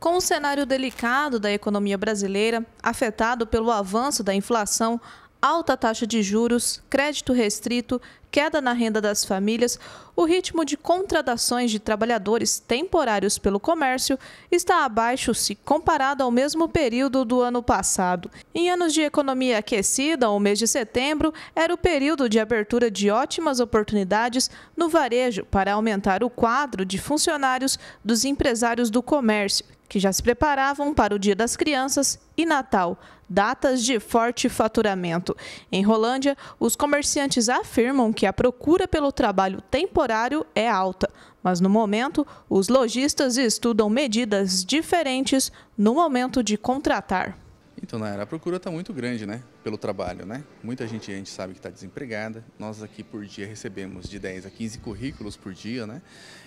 Com o cenário delicado da economia brasileira, afetado pelo avanço da inflação, alta taxa de juros, crédito restrito, queda na renda das famílias, o ritmo de contratações de trabalhadores temporários pelo comércio está abaixo se comparado ao mesmo período do ano passado. Em anos de economia aquecida, o mês de setembro era o período de abertura de ótimas oportunidades no varejo para aumentar o quadro de funcionários dos empresários do comércio que já se preparavam para o Dia das Crianças e Natal, datas de forte faturamento. Em Rolândia, os comerciantes afirmam que a procura pelo trabalho temporário é alta, mas no momento, os lojistas estudam medidas diferentes no momento de contratar. Então, Nayara, a procura está muito grande, né? Pelo trabalho, né? Muita gente, a gente sabe que está desempregada. Nós aqui por dia recebemos de 10 a 15 currículos por dia, né?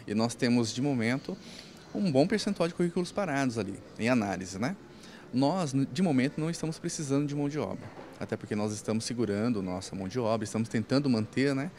E nós temos, de momento, um bom percentual de currículos parados ali, em análise, né? Nós, de momento, não estamos precisando de mão de obra, até porque nós estamos segurando nossa mão de obra, estamos tentando manter, né?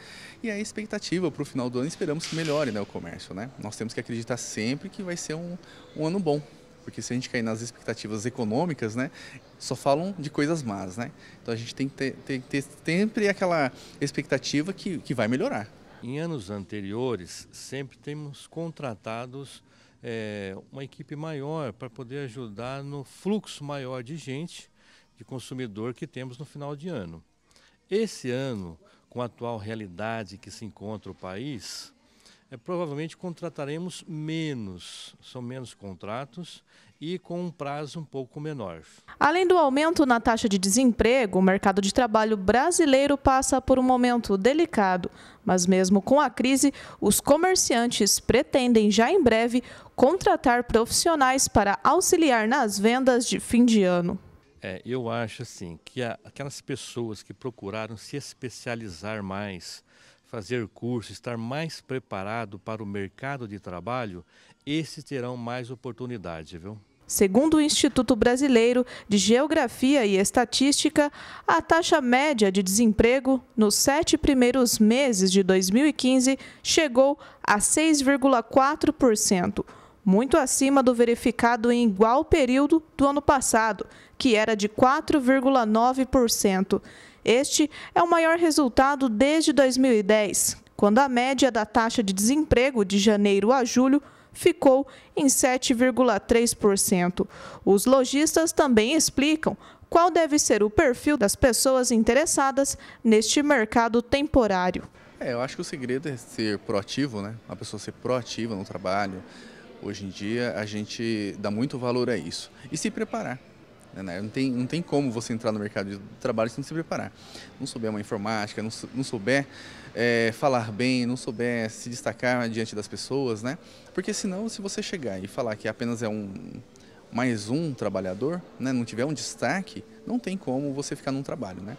E a expectativa para o final do ano, esperamos que melhore né, o comércio, né? Nós temos que acreditar sempre que vai ser um, um ano bom, porque se a gente cair nas expectativas econômicas, né, só falam de coisas más, né? Então a gente tem que ter, ter sempre aquela expectativa que, que vai melhorar. Em anos anteriores, sempre temos contratados é, uma equipe maior para poder ajudar no fluxo maior de gente, de consumidor que temos no final de ano. Esse ano, com a atual realidade que se encontra o país, é, provavelmente contrataremos menos, são menos contratos e com um prazo um pouco menor. Além do aumento na taxa de desemprego, o mercado de trabalho brasileiro passa por um momento delicado, mas mesmo com a crise, os comerciantes pretendem já em breve contratar profissionais para auxiliar nas vendas de fim de ano. É, eu acho assim que aquelas pessoas que procuraram se especializar mais fazer curso, estar mais preparado para o mercado de trabalho, esses terão mais oportunidade, viu? Segundo o Instituto Brasileiro de Geografia e Estatística, a taxa média de desemprego nos sete primeiros meses de 2015 chegou a 6,4% muito acima do verificado em igual período do ano passado, que era de 4,9%. Este é o maior resultado desde 2010, quando a média da taxa de desemprego de janeiro a julho ficou em 7,3%. Os lojistas também explicam qual deve ser o perfil das pessoas interessadas neste mercado temporário. É, eu acho que o segredo é ser proativo, né? A pessoa ser proativa no trabalho, Hoje em dia a gente dá muito valor a isso. E se preparar. Né, né? Não, tem, não tem como você entrar no mercado de trabalho sem se preparar. Não souber uma informática, não, não souber é, falar bem, não souber se destacar diante das pessoas, né? Porque senão, se você chegar e falar que apenas é um mais um trabalhador, né? não tiver um destaque, não tem como você ficar num trabalho, né?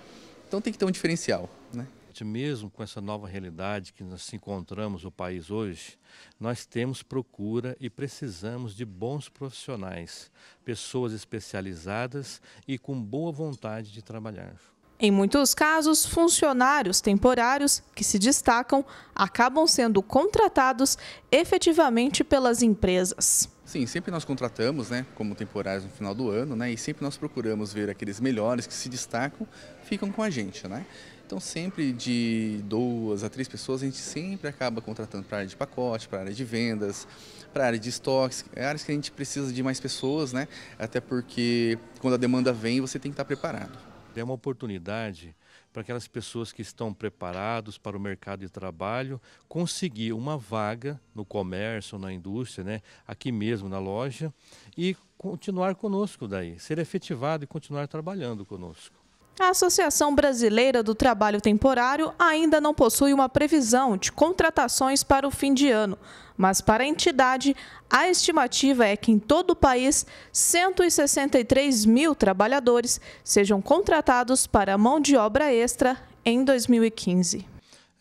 Então tem que ter um diferencial, né? mesmo com essa nova realidade que nós encontramos no país hoje, nós temos procura e precisamos de bons profissionais, pessoas especializadas e com boa vontade de trabalhar. Em muitos casos, funcionários temporários que se destacam acabam sendo contratados efetivamente pelas empresas. Sim, sempre nós contratamos, né, como temporários no final do ano, né, e sempre nós procuramos ver aqueles melhores que se destacam, ficam com a gente, né. Então sempre de duas a três pessoas a gente sempre acaba contratando para área de pacote, para área de vendas, para área de estoques, é áreas que a gente precisa de mais pessoas, né, até porque quando a demanda vem você tem que estar preparado. É uma oportunidade para aquelas pessoas que estão preparados para o mercado de trabalho conseguir uma vaga no comércio, na indústria, né, aqui mesmo na loja e continuar conosco daí, ser efetivado e continuar trabalhando conosco. A Associação Brasileira do Trabalho Temporário ainda não possui uma previsão de contratações para o fim de ano, mas para a entidade, a estimativa é que em todo o país, 163 mil trabalhadores sejam contratados para mão de obra extra em 2015.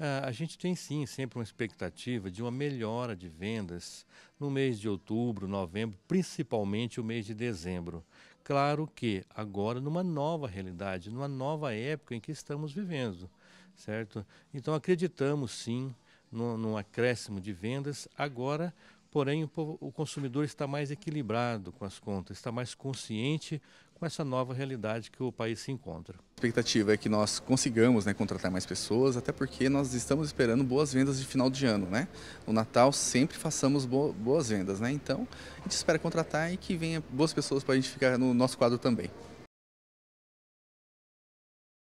É, a gente tem sim sempre uma expectativa de uma melhora de vendas no mês de outubro, novembro, principalmente o mês de dezembro. Claro que agora numa nova realidade, numa nova época em que estamos vivendo, certo? Então acreditamos sim no, acréscimo de vendas agora, porém o, o consumidor está mais equilibrado com as contas, está mais consciente com essa nova realidade que o país se encontra. A expectativa é que nós consigamos né, contratar mais pessoas, até porque nós estamos esperando boas vendas de final de ano. Né? No Natal sempre façamos boas vendas, né? então a gente espera contratar e que venha boas pessoas para a gente ficar no nosso quadro também.